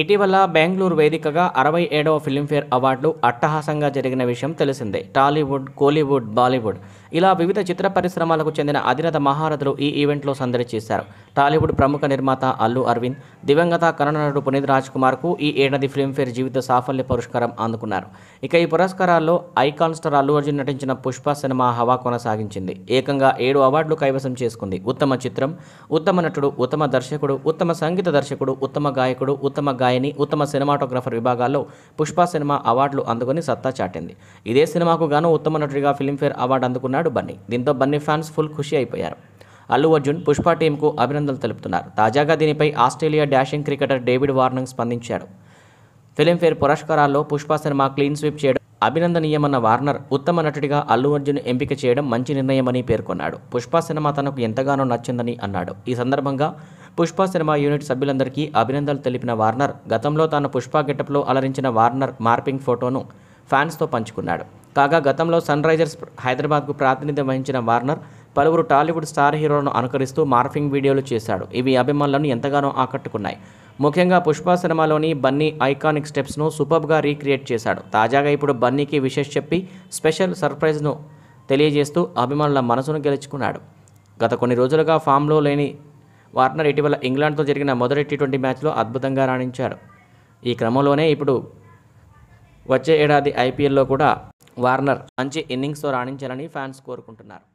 ఇటీవల బెంగళూరు వేదికగా అరవై ఏడవ ఫిలింఫేర్ అవార్డులు అట్టహాసంగా జరిగిన విషయం తెలిసిందే టాలీవుడ్ కోలీవుడ్ బాలీవుడ్ ఇలా వివిధ చిత్ర పరిశ్రమలకు చెందిన అధినత మహారథులు ఈ ఈవెంట్లో సందడి చేశారు టాలీవుడ్ ప్రముఖ నిర్మాత అల్లు అరవింద్ దివంగత నటుడు పునీత్ రాజ్ కుమార్కు ఈ ఏడాది ఫిల్మ్ఫేర్ జీవిత సాఫల్య పురస్కారం అందుకున్నారు ఇక ఈ పురస్కారాల్లో ఐకాన్ స్టార్ అల్లు అర్జున్ నటించిన పుష్ప సినిమా హవా కొనసాగించింది ఏకంగా ఏడు అవార్డులు కైవసం చేసుకుంది ఉత్తమ చిత్రం ఉత్తమ నటుడు ఉత్తమ దర్శకుడు ఉత్తమ సంగీత దర్శకుడు ఉత్తమ గాయకుడు ఉత్తమ గాయని ఉత్తమ సినిమాటోగ్రఫర్ విభాగాల్లో పుష్ప సినిమా అవార్డులు అందుకుని సత్తా చాటింది ఇదే సినిమాకు గాను ఉత్తమ నటుడిగా ఫిల్మ్ఫేర్ అవార్డు అందుకున్న అన్నాడు బన్నీ దీంతో బన్నీ ఫ్యాన్స్ ఫుల్ ఖుషి అయిపోయారు అల్లు అర్జున్ పుష్ప టీంకు అభినందనలు తెలుపుతున్నారు తాజాగా దీనిపై Australia dashing cricketer David Warner స్పందించాడు ఫిలింఫేర్ పురస్కారాల్లో పుష్ప సినిమా క్లీన్ స్వీప్ చేయడం అభినందనీయమన్న వార్నర్ ఉత్తమ నటుడిగా అల్లు అర్జున్ ఎంపిక చేయడం మంచి నిర్ణయమని పేర్కొన్నాడు పుష్ప సినిమా తనకు ఎంతగానో నచ్చిందని అన్నాడు ఈ సందర్భంగా పుష్ప సినిమా యూనిట్ సభ్యులందరికీ అభినందనలు తెలిపిన వార్నర్ గతంలో తాను పుష్ప గెటప్లో అలరించిన వార్నర్ మార్పింగ్ ఫోటోను ఫ్యాన్స్తో పంచుకున్నాడు కాగా గతంలో సన్ రైజర్స్ హైదరాబాద్కు ప్రాతినిధ్యం వహించిన వార్నర్ పలువురు టాలీవుడ్ స్టార్ హీరోలను అనుకరిస్తూ మార్ఫింగ్ వీడియోలు చేశాడు ఇవి అభిమానులను ఎంతగానో ఆకట్టుకున్నాయి ముఖ్యంగా పుష్ప సినిమాలోని బన్నీ ఐకానిక్ స్టెప్స్ను సూపర్గా రీక్రియేట్ చేశాడు తాజాగా ఇప్పుడు బన్నీకి విషెస్ చెప్పి స్పెషల్ సర్ప్రైజ్ను తెలియజేస్తూ అభిమానుల మనసును గెలుచుకున్నాడు గత కొన్ని రోజులుగా ఫామ్లో లేని వార్నర్ ఇటీవల ఇంగ్లాండ్తో జరిగిన మొదటి టీ ట్వంటీ మ్యాచ్లో అద్భుతంగా రాణించాడు ఈ క్రమంలోనే ఇప్పుడు వచ్చే ఏడాది ఐపీఎల్లో కూడా వార్నర్ మంచి ఇన్నింగ్స్తో రాణించాలని ఫ్యాన్స్ కోరుకుంటున్నారు